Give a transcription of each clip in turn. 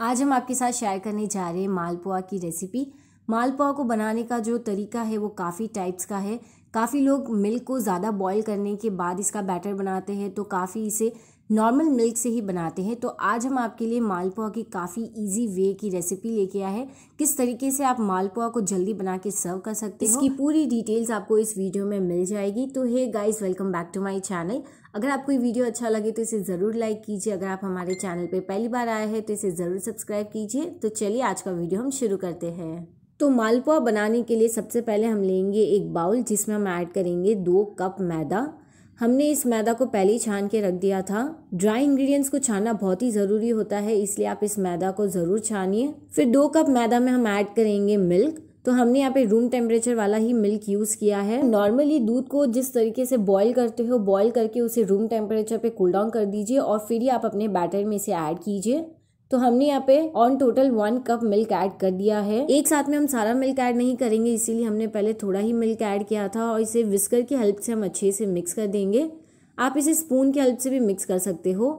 आज हम आपके साथ शेयर करने जा रहे हैं मालपुआ की रेसिपी मालपुआ को बनाने का जो तरीका है वो काफ़ी टाइप्स का है काफ़ी लोग मिल्क को ज़्यादा बॉईल करने के बाद इसका बैटर बनाते हैं तो काफ़ी इसे नॉर्मल मिल्क से ही बनाते हैं तो आज हम आपके लिए मालपुआ की काफ़ी इजी वे की रेसिपी लेके आए हैं किस तरीके से आप मालपुआ को जल्दी बना के सर्व कर सकते हैं इसकी पूरी डिटेल्स आपको इस वीडियो में मिल जाएगी तो hey guys welcome back to my channel अगर आपको ये वीडियो अच्छा लगे तो इसे ज़रूर लाइक कीजिए अगर आप हमारे चैनल पर पहली बार आए हैं तो इसे ज़रूर सब्सक्राइब कीजिए तो चलिए आज का वीडियो हम शुरू करते हैं तो मालपुआ बनाने के लिए सबसे पहले हम लेंगे एक बाउल जिसमें हम ऐड करेंगे दो कप मैदा हमने इस मैदा को पहले ही छान के रख दिया था ड्राई इंग्रेडिएंट्स को छानना बहुत ही ज़रूरी होता है इसलिए आप इस मैदा को ज़रूर छानिए फिर दो कप मैदा में हम ऐड करेंगे मिल्क तो हमने यहाँ पे रूम टेम्परेचर वाला ही मिल्क यूज़ किया है नॉर्मली दूध को जिस तरीके से बॉईल करते हो बॉईल करके उसे रूम टेम्परेचर पे कूल डाउन कर दीजिए और फिर ही आप अपने बैटर में इसे ऐड कीजिए तो हमने यहाँ पे on total one cup milk add कर दिया है एक साथ में हम सारा मिल्क ऐड नहीं करेंगे इसीलिए हमने पहले थोड़ा ही मिल्क ऐड किया था और इसे विस्कर की हेल्प से हम अच्छे से मिक्स कर देंगे आप इसे स्पून की हेल्प से भी मिक्स कर सकते हो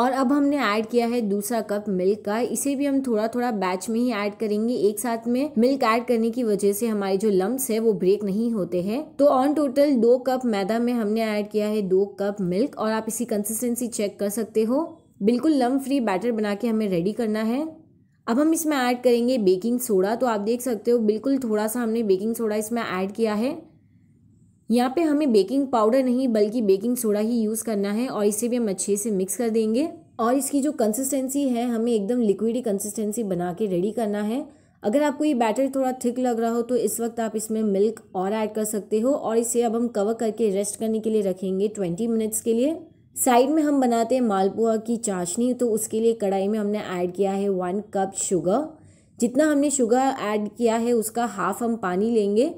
और अब हमने ऐड किया है दूसरा कप मिल्क का इसे भी हम थोड़ा थोड़ा बैच में ही ऐड करेंगे एक साथ में मिल्क ऐड करने की वजह से हमारे जो लम्ब है वो ब्रेक नहीं होते हैं तो ऑन टोटल दो कप मैदा में हमने ऐड किया है दो कप मिल्क और आप इसी कंसिस्टेंसी चेक कर सकते हो बिल्कुल लम फ्री बैटर बना के हमें रेडी करना है अब हम इसमें ऐड करेंगे बेकिंग सोडा तो आप देख सकते हो बिल्कुल थोड़ा सा हमने बेकिंग सोडा इसमें ऐड किया है यहाँ पे हमें बेकिंग पाउडर नहीं बल्कि बेकिंग सोडा ही यूज़ करना है और इसे भी हम अच्छे से मिक्स कर देंगे और इसकी जो कंसिस्टेंसी है हमें एकदम लिक्विडी कंसिस्टेंसी बना के रेडी करना है अगर आपको ये बैटर थोड़ा थिक लग रहा हो तो इस वक्त आप इसमें मिल्क और ऐड कर सकते हो और इसे अब हम कवर करके रेस्ट करने के लिए रखेंगे ट्वेंटी मिनट्स के लिए साइड में हम बनाते हैं मालपुआ की चाशनी तो उसके लिए कढ़ाई में हमने ऐड किया है वन कप शुगर जितना हमने शुगर ऐड किया है उसका हाफ़ हम पानी लेंगे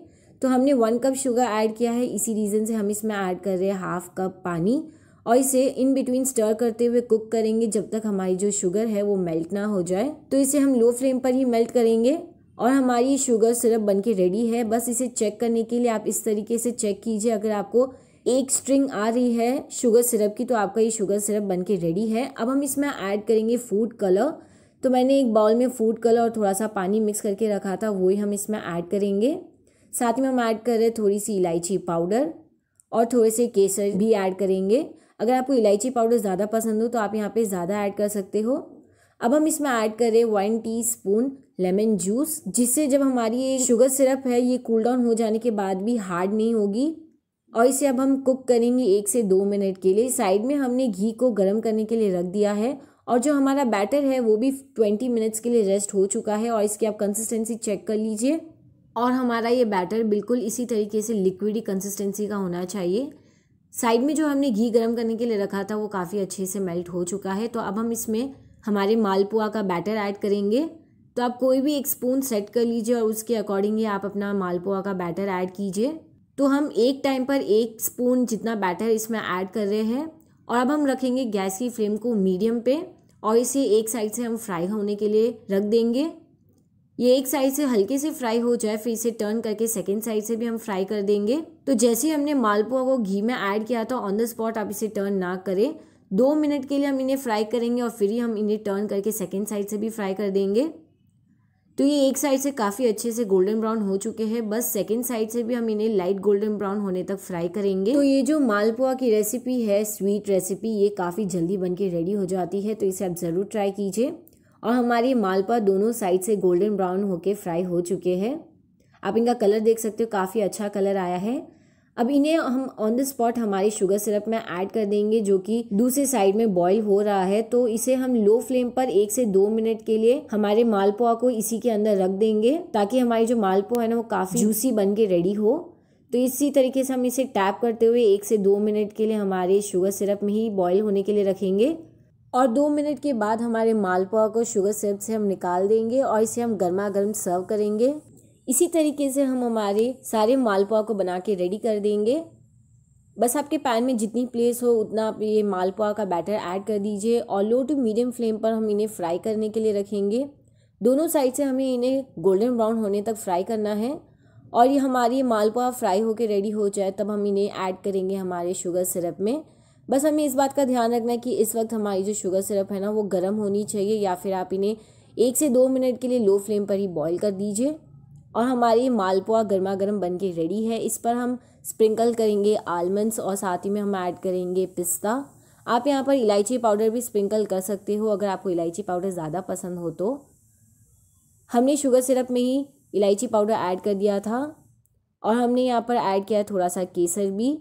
तो हमने वन कप शुगर ऐड किया है इसी रीज़न से हम इसमें ऐड कर रहे हैं हाफ़ कप पानी और इसे इन बिटवीन स्टर करते हुए कुक करेंगे जब तक हमारी जो शुगर है वो मेल्ट ना हो जाए तो इसे हम लो फ्लेम पर ही मेल्ट करेंगे और हमारी शुगर सिरप बनके रेडी है बस इसे चेक करने के लिए आप इस तरीके से चेक कीजिए अगर आपको एक स्ट्रिंग आ रही है शुगर सिरप की तो आपका ये शुगर सिरप बन के रेडी है अब हम इसमें ऐड करेंगे फूड कलर तो मैंने एक बाउल में फूड कलर और थोड़ा सा पानी मिक्स करके रखा था वही हम इसमें ऐड करेंगे साथ में हम ऐड कर रहे हैं थोड़ी सी इलायची पाउडर और थोड़े से केसर भी ऐड करेंगे अगर आपको इलायची पाउडर ज़्यादा पसंद हो तो आप यहाँ पे ज़्यादा ऐड कर सकते हो अब हम इसमें ऐड कर रहे one teaspoon lemon juice जिससे जब हमारी ये शुगर सिरप है ये कूल डाउन हो जाने के बाद भी हार्ड नहीं होगी और इसे अब हम कुक करेंगे एक से दो मिनट के लिए साइड में हमने घी को गर्म करने के लिए रख दिया है और जो हमारा बैटर है वो भी ट्वेंटी मिनट्स के लिए रेस्ट हो चुका है और इसकी आप कंसिस्टेंसी चेक कर लीजिए और हमारा ये बैटर बिल्कुल इसी तरीके से लिक्विडी कंसिस्टेंसी का होना चाहिए साइड में जो हमने घी गर्म करने के लिए रखा था वो काफ़ी अच्छे से मेल्ट हो चुका है तो अब हम इसमें हमारे मालपुआ का बैटर ऐड करेंगे तो आप कोई भी एक स्पून सेट कर लीजिए और उसके अकॉर्डिंग ही आप अपना मालपुआ का बैटर ऐड कीजिए तो हम एक टाइम पर एक स्पून जितना बैटर इसमें ऐड कर रहे हैं और अब हम रखेंगे गैस की फ्लेम को मीडियम पे और इसे एक साइड से हम फ्राई होने के लिए रख देंगे ये एक साइड से हल्के से फ्राई हो जाए फिर इसे टर्न करके सेकेंड साइड से भी हम फ्राई कर देंगे तो जैसे हमने मालपुआ को घी में ऐड किया था ऑन द स्पॉट आप इसे टर्न ना करें दो मिनट के लिए हम इन्हें फ्राई करेंगे और फिर ही हम इन्हें टर्न करके सेकेंड साइड से भी फ्राई कर देंगे तो ये एक साइड से काफ़ी अच्छे से गोल्डन ब्राउन हो चुके हैं बस सेकंड साइड से भी हम इन्हें लाइट गोल्डन ब्राउन होने तक फ्राई करेंगे तो ये जो मालपुआ की रेसिपी है स्वीट रेसिपी ये काफ़ी जल्दी बन के रेडी हो जाती है तो इसे आप ज़रूर ट्राई कीजिए और हमारी मालपुआ दोनों साइड से गोल्डन ब्राउन होकर फ्राई हो चुके हैं आप इनका कलर देख सकते हो काफ़ी अच्छा कलर आया है अब इन्हें हम ऑन द स्पॉट हमारी शुगर सिरप में ऐड कर देंगे जो कि दूसरी साइड में बॉईल हो रहा है तो इसे हम लो फ्लेम पर एक से दो मिनट के लिए हमारे मालपुआ को इसी के अंदर रख देंगे ताकि हमारी जो मालपुआ है ना वो काफ़ी जूसी बन के रेडी हो तो इसी तरीके से हम इसे टैप करते हुए एक से दो मिनट के लिए हमारे शुगर सिरप में ही बॉयल होने के लिए रखेंगे और दो मिनट के बाद हमारे मालपुआ को शुगर सिरप से हम निकाल देंगे और इसे हम गर्मा गर्म सर्व करेंगे इसी तरीके से हम हमारे सारे मालपुआ को बना के रेडी कर देंगे बस आपके पैन में जितनी प्लेस हो उतना आप ये मालपुआ का बैटर ऐड कर दीजिए और लो टू मीडियम फ्लेम पर हम इन्हें फ्राई करने के लिए रखेंगे दोनों साइड से हमें इन्हें गोल्डन ब्राउन होने तक फ्राई करना है और ये हमारी मालपुआ फ्राई होकर रेडी हो जाए तब हम इन्हें ऐड करेंगे हमारे शुगर सिरप में बस हमें इस बात का ध्यान रखना है कि इस वक्त हमारी जो शुगर सिरप है ना वो गर्म होनी चाहिए या फिर आप इन्हें एक से दो मिनट के लिए लो फ्लेम पर ही बॉईल कर दीजिए और हमारी मालपुआ गर्मा गर्म बन के रेडी है इस पर हम स्प्रिंकल करेंगे आलमंड्स और साथ ही में हम ऐड करेंगे पिस्ता आप यहाँ पर इलायची पाउडर भी स्प्रिंकल कर सकते हो अगर आपको इलायची पाउडर ज़्यादा पसंद हो तो हमने शुगर सिरप में ही इलायची पाउडर ऐड कर दिया था और हमने यहाँ पर ऐड किया थोड़ा सा केसर भी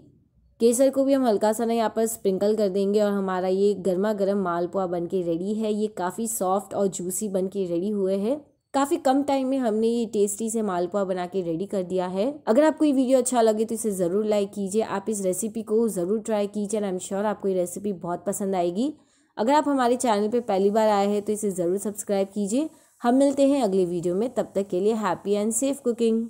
केसर को भी हम हल्का सा ना यहाँ पर स्प्रिंकल कर देंगे और हमारा ये गर्मा गर्म मालपुआ बन के रेडी है ये काफ़ी सॉफ्ट और जूसी बन के रेडी हुए हैं काफ़ी कम टाइम में हमने ये टेस्टी से मालपुआ बना के रेडी कर दिया है अगर आपको ये वीडियो अच्छा लगे तो इसे ज़रूर लाइक कीजिए आप इस रेसिपी को ज़रूर ट्राई कीजिए एंड आई एम श्योर आपको ये रेसिपी बहुत पसंद आएगी अगर आप हमारे चैनल पर पहली बार आए हैं तो इसे ज़रूर सब्सक्राइब कीजिए हम मिलते हैं अगले वीडियो में तब तक के लिए हैप्पी एंड सेफ कुकिंग